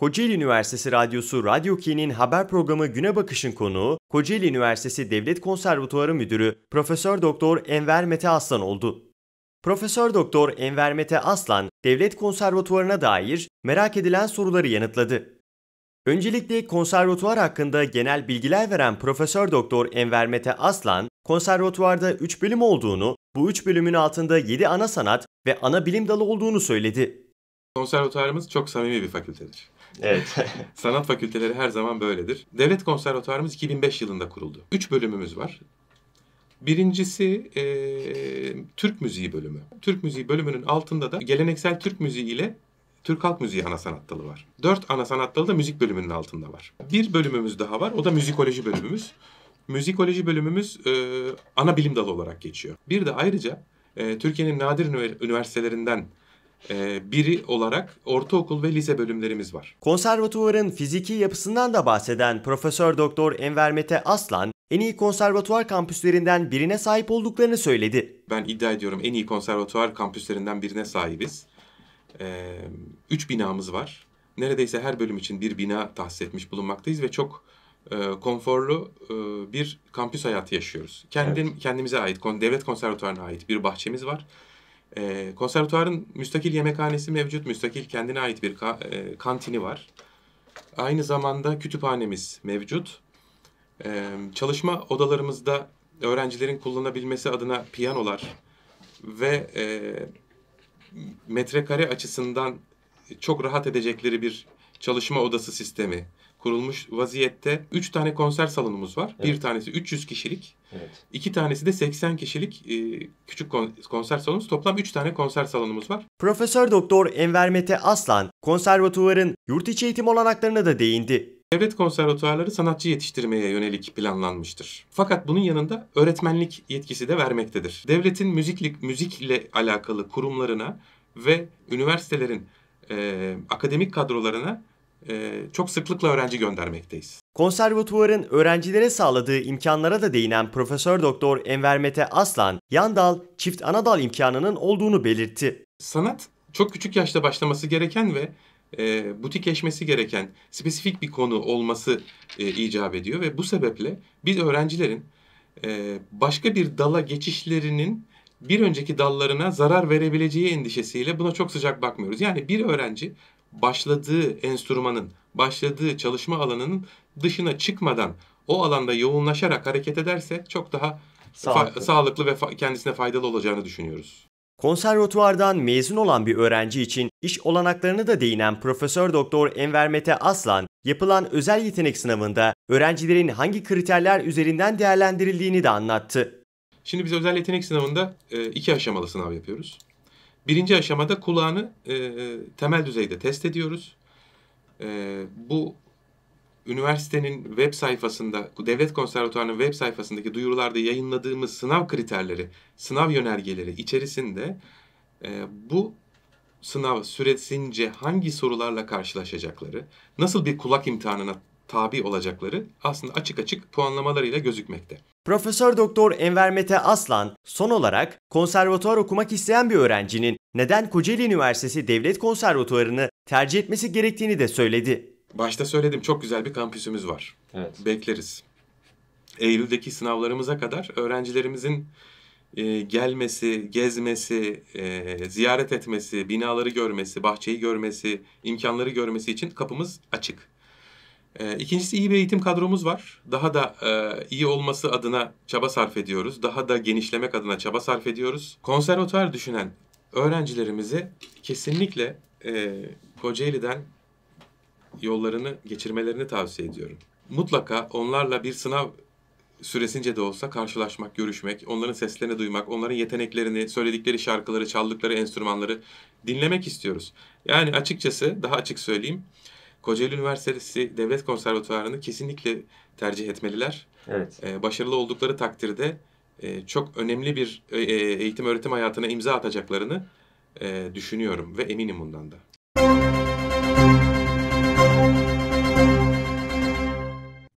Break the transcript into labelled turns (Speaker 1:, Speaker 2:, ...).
Speaker 1: Kocaeli Üniversitesi Radyosu Radyo Ki'nin haber programı Güne Bakış'ın konuğu Kocaeli Üniversitesi Devlet Konservatuarı Müdürü Profesör Doktor Enver Mete Aslan oldu. Profesör Doktor Enver Mete Aslan, Devlet Konservatuvarına dair merak edilen soruları yanıtladı. Öncelikle konservatuvar hakkında genel bilgiler veren Profesör Doktor Enver Mete Aslan, konservatuvarda 3 bölüm olduğunu, bu 3 bölümün altında 7 ana sanat ve ana bilim dalı olduğunu söyledi.
Speaker 2: Konservatuvarımız çok samimi bir fakültedir. Evet. Sanat fakülteleri her zaman böyledir. Devlet konservatuarımız 2005 yılında kuruldu. Üç bölümümüz var. Birincisi e, Türk müziği bölümü. Türk müziği bölümünün altında da geleneksel Türk müziği ile Türk halk müziği ana sanat dalı var. Dört ana sanat dalı da müzik bölümünün altında var. Bir bölümümüz daha var. O da müzikoloji bölümümüz. Müzikoloji bölümümüz e, ana bilim dalı olarak geçiyor. Bir de ayrıca e, Türkiye'nin nadir
Speaker 1: üniversitelerinden e, biri olarak
Speaker 2: ortaokul ve lise bölümlerimiz
Speaker 1: var. Konservatuvarın fiziki yapısından da bahseden Profesör Doktor Enver Mete Aslan, en iyi konservatuvar kampüslerinden birine sahip olduklarını söyledi.
Speaker 2: Ben iddia ediyorum en iyi konservatuvar kampüslerinden birine sahibiz. Ee, üç binamız var. Neredeyse her bölüm için bir bina tahsis etmiş bulunmaktayız ve çok e, konforlu e, bir kampüs hayatı yaşıyoruz. Kendim evet. kendimize ait, devlet konservatuvarına ait bir bahçemiz var e, konservatuarın müstakil yemekhanesi mevcut. Müstakil kendine ait bir ka, e, kantini var. Aynı zamanda kütüphanemiz mevcut. E, çalışma odalarımızda öğrencilerin kullanabilmesi adına piyanolar ve e, metrekare açısından çok rahat edecekleri bir çalışma odası sistemi kurulmuş vaziyette 3 tane konser salonumuz var. Evet. Bir tanesi 300 kişilik. Evet. İki tanesi de 80 kişilik e, küçük kon- konser salonumuz. Toplam 3 tane konser salonumuz var.
Speaker 1: Profesör Doktor Enver Mete Aslan, konservatuvarın yurt içi eğitim olanaklarına da değindi. Devlet konservatuvarları sanatçı yetiştirmeye yönelik planlanmıştır.
Speaker 2: Fakat bunun yanında öğretmenlik yetkisi de vermektedir. Devletin müziklik, müzikle alakalı kurumlarına ve üniversitelerin e, akademik kadrolarına ee, çok sıklıkla öğrenci göndermekteyiz.
Speaker 1: Konservatuvarın öğrencilere sağladığı imkanlara da değinen Profesör Doktor Enver Mete Aslan, yan dal, çift ana dal imkanının olduğunu belirtti. Sanat çok
Speaker 2: küçük yaşta başlaması gereken ve
Speaker 1: e, butikleşmesi
Speaker 2: gereken spesifik bir konu olması e, icap ediyor ve bu sebeple biz öğrencilerin e, başka bir dala geçişlerinin bir önceki dallarına zarar verebileceği endişesiyle buna çok sıcak bakmıyoruz. Yani bir öğrenci başladığı enstrümanın, başladığı çalışma alanının dışına çıkmadan o alanda yoğunlaşarak hareket ederse çok daha sağlıklı, fa- sağlıklı ve fa- kendisine faydalı olacağını düşünüyoruz.
Speaker 1: Konservatuvardan mezun olan bir öğrenci için iş olanaklarını da değinen Profesör Doktor Enver Mete Aslan, yapılan özel yetenek sınavında öğrencilerin hangi kriterler üzerinden değerlendirildiğini de anlattı.
Speaker 2: Şimdi biz özel yetenek sınavında e, iki aşamalı sınav yapıyoruz. Birinci aşamada kulağını e, e, temel düzeyde test ediyoruz. E, bu üniversitenin web sayfasında, devlet konservatuarının web sayfasındaki duyurularda yayınladığımız sınav kriterleri, sınav yönergeleri içerisinde e, bu sınav süresince hangi sorularla karşılaşacakları, nasıl bir kulak imtihanına tabi olacakları aslında açık açık puanlamalarıyla gözükmekte.
Speaker 1: Profesör Doktor Enver Mete Aslan son olarak konservatuar okumak isteyen bir öğrencinin neden Kocaeli Üniversitesi Devlet Konservatuarını tercih etmesi gerektiğini de söyledi. Başta söyledim çok güzel bir kampüsümüz var. Evet. Bekleriz. Eylül'deki
Speaker 2: sınavlarımıza kadar öğrencilerimizin e, gelmesi, gezmesi, e, ziyaret etmesi, binaları görmesi, bahçeyi görmesi, imkanları görmesi için kapımız açık. Ee, ikincisi iyi bir eğitim kadromuz var. Daha da e, iyi olması adına çaba sarf ediyoruz. Daha da genişlemek adına çaba sarf ediyoruz. Konservatuar düşünen öğrencilerimizi kesinlikle e, Kocaeli'den yollarını geçirmelerini tavsiye ediyorum. Mutlaka onlarla bir sınav süresince de olsa karşılaşmak, görüşmek, onların seslerini duymak, onların yeteneklerini, söyledikleri şarkıları, çaldıkları enstrümanları dinlemek istiyoruz. Yani açıkçası daha açık söyleyeyim. Kocaeli Üniversitesi Devlet Konservatuvarı'nı kesinlikle tercih etmeliler. Evet. Ee, başarılı oldukları takdirde e, çok önemli bir e, e, eğitim öğretim hayatına imza atacaklarını düşünüyorum ve eminim bundan da. Müzik